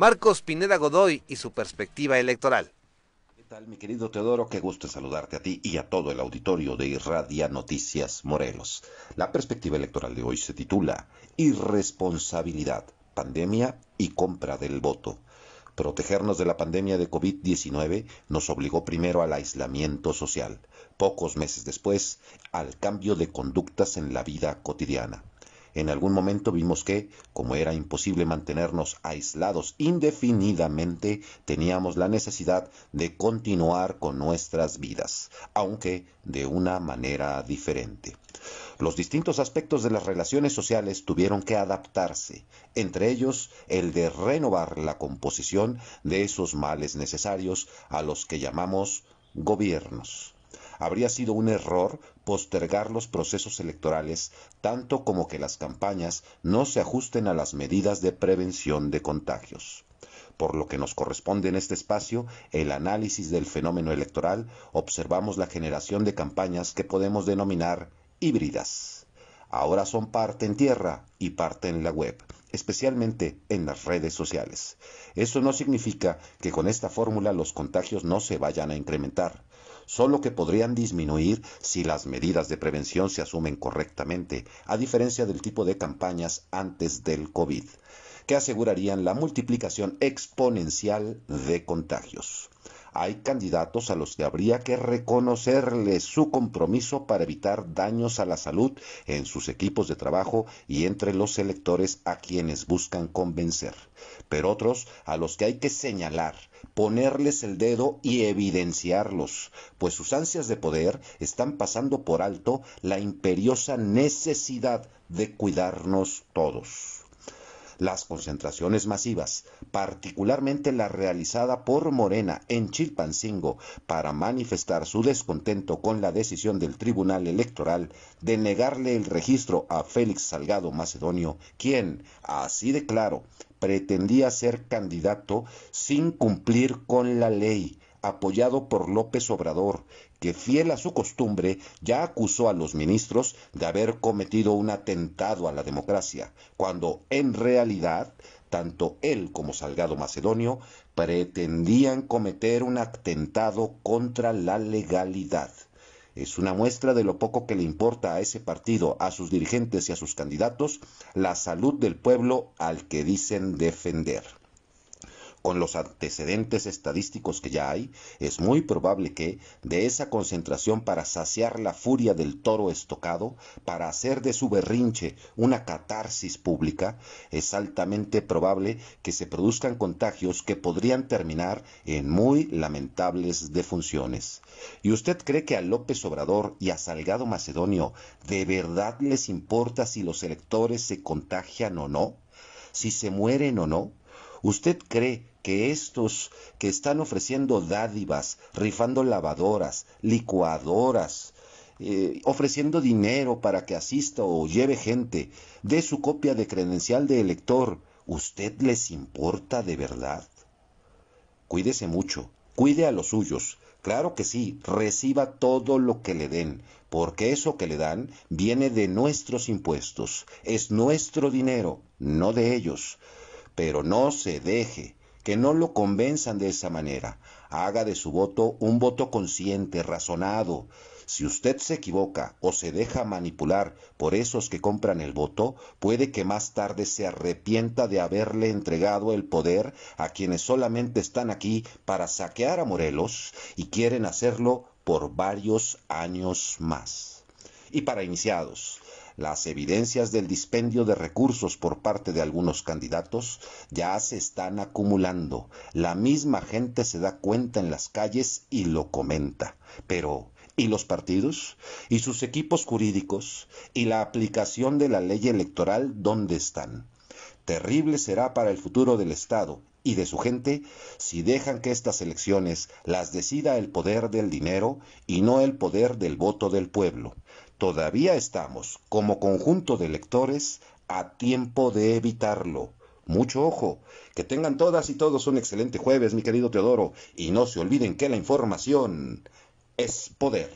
Marcos Pineda Godoy y su perspectiva electoral. ¿Qué tal, mi querido Teodoro? Qué gusto saludarte a ti y a todo el auditorio de Irradia Noticias Morelos. La perspectiva electoral de hoy se titula Irresponsabilidad, pandemia y compra del voto. Protegernos de la pandemia de COVID-19 nos obligó primero al aislamiento social, pocos meses después al cambio de conductas en la vida cotidiana. En algún momento vimos que, como era imposible mantenernos aislados indefinidamente, teníamos la necesidad de continuar con nuestras vidas, aunque de una manera diferente. Los distintos aspectos de las relaciones sociales tuvieron que adaptarse, entre ellos el de renovar la composición de esos males necesarios a los que llamamos gobiernos habría sido un error postergar los procesos electorales tanto como que las campañas no se ajusten a las medidas de prevención de contagios por lo que nos corresponde en este espacio el análisis del fenómeno electoral, observamos la generación de campañas que podemos denominar híbridas. Ahora son parte en tierra y parte en la web, especialmente en las redes sociales. Eso no significa que con esta fórmula los contagios no se vayan a incrementar solo que podrían disminuir si las medidas de prevención se asumen correctamente, a diferencia del tipo de campañas antes del COVID, que asegurarían la multiplicación exponencial de contagios. Hay candidatos a los que habría que reconocerles su compromiso para evitar daños a la salud en sus equipos de trabajo y entre los electores a quienes buscan convencer, pero otros a los que hay que señalar ponerles el dedo y evidenciarlos, pues sus ansias de poder están pasando por alto la imperiosa necesidad de cuidarnos todos. Las concentraciones masivas, particularmente la realizada por Morena en Chilpancingo para manifestar su descontento con la decisión del Tribunal Electoral de negarle el registro a Félix Salgado Macedonio, quien, así de claro, pretendía ser candidato sin cumplir con la ley, apoyado por López Obrador, que fiel a su costumbre ya acusó a los ministros de haber cometido un atentado a la democracia, cuando en realidad tanto él como Salgado Macedonio pretendían cometer un atentado contra la legalidad. Es una muestra de lo poco que le importa a ese partido, a sus dirigentes y a sus candidatos, la salud del pueblo al que dicen defender. Con los antecedentes estadísticos que ya hay, es muy probable que, de esa concentración para saciar la furia del toro estocado, para hacer de su berrinche una catarsis pública, es altamente probable que se produzcan contagios que podrían terminar en muy lamentables defunciones. ¿Y usted cree que a López Obrador y a Salgado Macedonio de verdad les importa si los electores se contagian o no? si se mueren o no? ¿Usted cree que estos que están ofreciendo dádivas, rifando lavadoras, licuadoras, eh, ofreciendo dinero para que asista o lleve gente, dé su copia de credencial de elector, ¿usted les importa de verdad? Cuídese mucho, cuide a los suyos. Claro que sí, reciba todo lo que le den, porque eso que le dan viene de nuestros impuestos, es nuestro dinero, no de ellos pero no se deje, que no lo convenzan de esa manera. Haga de su voto un voto consciente, razonado. Si usted se equivoca o se deja manipular por esos que compran el voto, puede que más tarde se arrepienta de haberle entregado el poder a quienes solamente están aquí para saquear a Morelos y quieren hacerlo por varios años más. Y para iniciados, las evidencias del dispendio de recursos por parte de algunos candidatos ya se están acumulando. La misma gente se da cuenta en las calles y lo comenta. Pero, ¿y los partidos? ¿Y sus equipos jurídicos? ¿Y la aplicación de la ley electoral dónde están? Terrible será para el futuro del Estado y de su gente si dejan que estas elecciones las decida el poder del dinero y no el poder del voto del pueblo. Todavía estamos, como conjunto de lectores, a tiempo de evitarlo. Mucho ojo. Que tengan todas y todos un excelente jueves, mi querido Teodoro, y no se olviden que la información es poder.